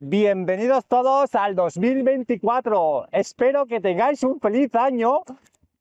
Bienvenidos todos al 2024. Espero que tengáis un feliz año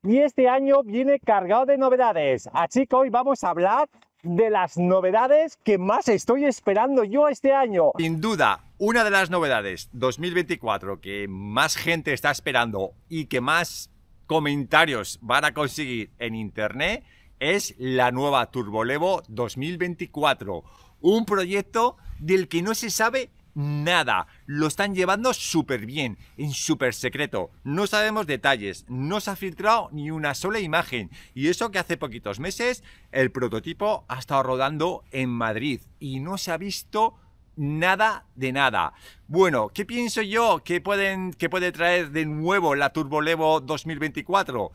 y este año viene cargado de novedades. Así que hoy vamos a hablar de las novedades que más estoy esperando yo este año. Sin duda, una de las novedades 2024 que más gente está esperando y que más comentarios van a conseguir en internet es la nueva Turbolevo 2024, un proyecto del que no se sabe nada. Lo están llevando súper bien, en súper secreto. No sabemos detalles, no se ha filtrado ni una sola imagen. Y eso que hace poquitos meses el prototipo ha estado rodando en Madrid y no se ha visto nada de nada. Bueno, ¿qué pienso yo que, pueden, que puede traer de nuevo la Turbolevo 2024?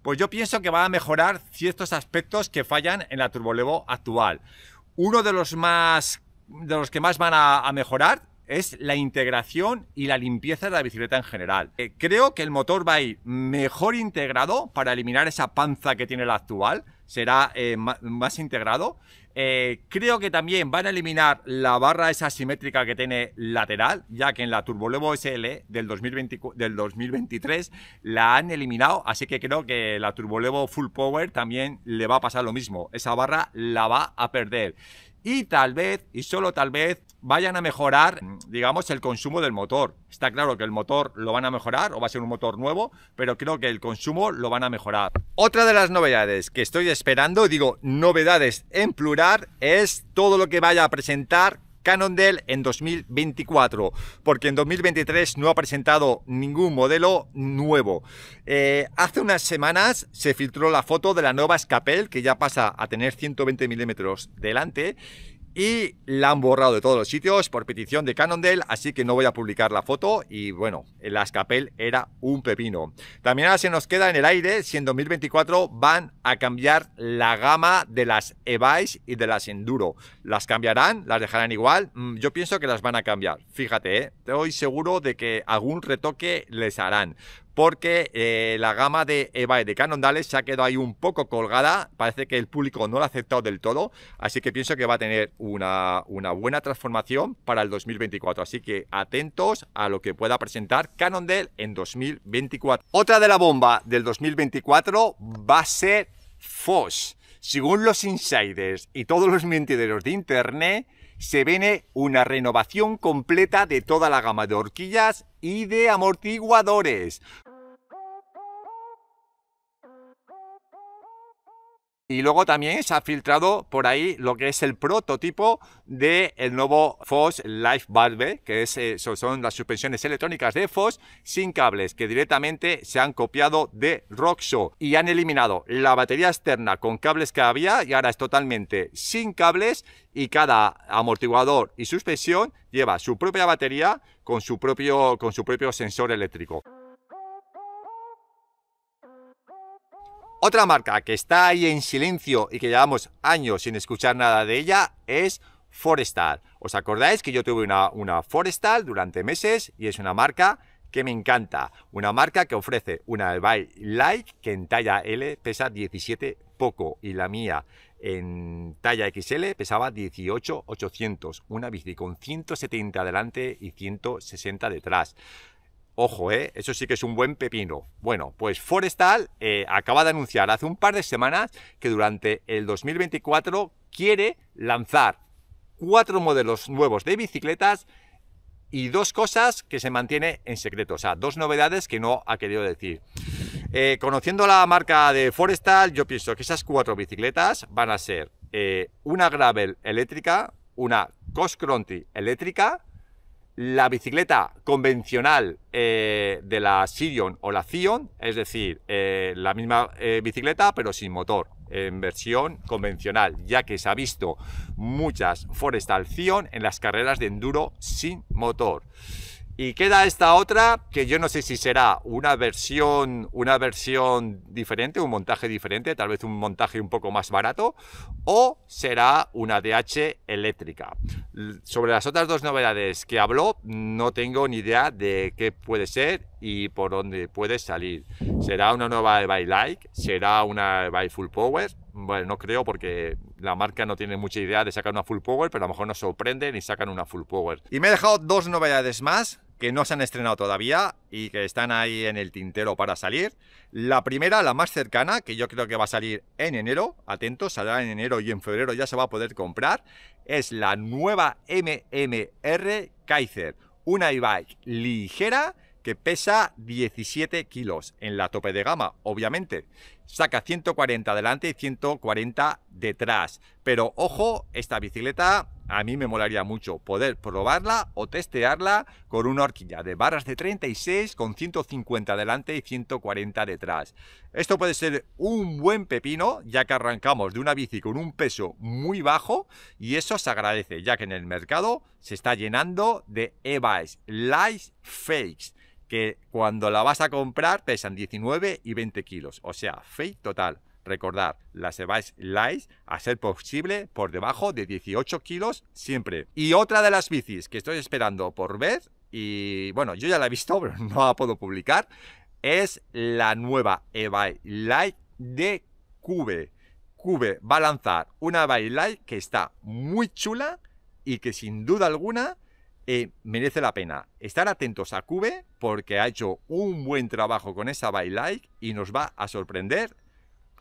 Pues yo pienso que va a mejorar ciertos aspectos que fallan en la Turbolevo actual. Uno de los más de los que más van a, mejorar es la integración y la limpieza de la bicicleta en general. Eh, creo que el motor va a ir mejor integrado para eliminar esa panza que tiene la actual, será eh, más integrado. Eh, creo que también van a eliminar la barra esa simétrica que tiene lateral, ya que en la Turbolevo SL del, del 2023 la han eliminado, así que creo que la Turbolevo Full Power también le va a pasar lo mismo, esa barra la va a perder y tal vez, y solo tal vez, vayan a mejorar, digamos, el consumo del motor. Está claro que el motor lo van a mejorar o va a ser un motor nuevo, pero creo que el consumo lo van a mejorar. Otra de las novedades que estoy esperando, digo novedades en plural, es todo lo que vaya a presentar Cannondale en 2024, porque en 2023 no ha presentado ningún modelo nuevo. Eh, hace unas semanas se filtró la foto de la nueva Escapel, que ya pasa a tener 120 milímetros delante, y la han borrado de todos los sitios por petición de Cannondale, así que no voy a publicar la foto y bueno, el Ascapel era un pepino. También ahora se nos queda en el aire si en 2024 van a cambiar la gama de las e y de las enduro. ¿Las cambiarán? ¿Las dejarán igual? Mm, yo pienso que las van a cambiar. Fíjate, ¿eh? estoy seguro de que algún retoque les harán porque eh, la gama de y de Canondales se ha quedado ahí un poco colgada, parece que el público no la ha aceptado del todo, así que pienso que va a tener una, buena transformación para el 2024, así que atentos a lo que pueda presentar Canondale en 2024. Otra de la bomba del 2024 va a ser FOSS Según los insiders y todos los mentideros de internet, se viene una renovación completa de toda la gama de horquillas y de amortiguadores. Y luego también se ha filtrado por ahí lo que es el prototipo del nuevo Fos Life Valve, que es, eh, son las suspensiones electrónicas de FOSS sin cables, que directamente se han copiado de ROXO y han eliminado la batería externa con cables que había y ahora es totalmente sin cables y cada amortiguador y suspensión lleva su propia batería con su propio, con su propio sensor eléctrico. Otra marca que está ahí en silencio y que llevamos años sin escuchar nada de ella es Forestal. ¿Os acordáis que yo tuve una, una Forestal durante meses y es una marca que me encanta. Una marca que ofrece una bike Light que en talla L pesa 17 poco y la mía en talla XL pesaba 18,800. Una bici con 170 adelante y 160 detrás. Ojo, eh, eso sí que es un buen pepino. Bueno, pues Forestal eh, acaba de anunciar hace un par de semanas que durante el 2024 quiere lanzar cuatro modelos nuevos de bicicletas y dos cosas que se mantiene en secreto, o sea, dos novedades que no ha querido decir. Eh, conociendo la marca de Forestal, yo pienso que esas cuatro bicicletas van a ser una Gravel eléctrica, una Cross eléctrica, la bicicleta convencional eh, de la Sirion o la Zion, es decir, eh, la misma eh, bicicleta pero sin motor, en versión convencional, ya que se ha visto muchas Forestal en las carreras de enduro sin motor. Y queda esta otra que yo no sé si será una versión, una versión diferente, un montaje diferente, tal vez un montaje un poco más barato, o será una DH eléctrica. Sobre las otras dos novedades que habló, no tengo ni idea de qué puede ser y por dónde puede salir. ¿Será una nueva by Like? ¿Será una by Full Power? Bueno, no creo porque la marca no tiene mucha idea de sacar una full power, pero a lo mejor nos sorprenden y sacan una full power. Y me he dejado dos novedades más que no se han estrenado todavía y que están ahí en el tintero para salir. La primera, la más cercana, que yo creo que va a salir en enero, atentos, saldrá en enero y en febrero ya se va a poder comprar, es la nueva MMR Kaiser, una e-bike ligera que pesa 17 kilos en la tope de gama, obviamente. Saca 140 delante y 140 detrás. Pero ojo, esta bicicleta a mí me molaría mucho poder probarla o testearla con una horquilla de barras de 36 con 150 delante y 140 detrás. Esto puede ser un buen pepino ya que arrancamos de una bici con un peso muy bajo y eso se agradece ya que en el mercado se está llenando de e-bikes, light fakes que cuando la vas a comprar pesan 19 y 20 kilos, o sea, fake total. Recordar, las Evice Lights, a ser posible, por debajo de 18 kilos siempre. Y otra de las bicis que estoy esperando por ver, y bueno, yo ya la he visto, pero no la puedo publicar, es la nueva Evice Light de Cube. Cube va a lanzar una Evice Light que está muy chula y que sin duda alguna eh, merece la pena estar atentos a Cube porque ha hecho un buen trabajo con esa E-Bike light y nos va a sorprender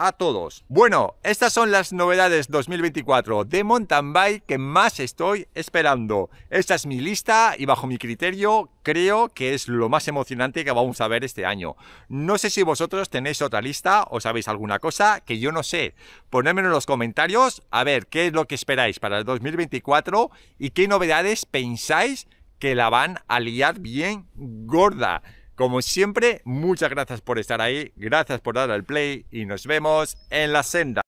a todos. Bueno, estas son las novedades 2024 de mountain bike que más estoy esperando. Esta es mi lista y bajo mi criterio creo que es lo más emocionante que vamos a ver este año. No sé si vosotros tenéis otra lista o sabéis alguna cosa que yo no sé. Ponedmelo en los comentarios a ver qué es lo que esperáis para el 2024 y qué novedades pensáis que la van a liar bien gorda. Como siempre, muchas gracias por estar ahí, gracias por dar al play y nos vemos en la senda.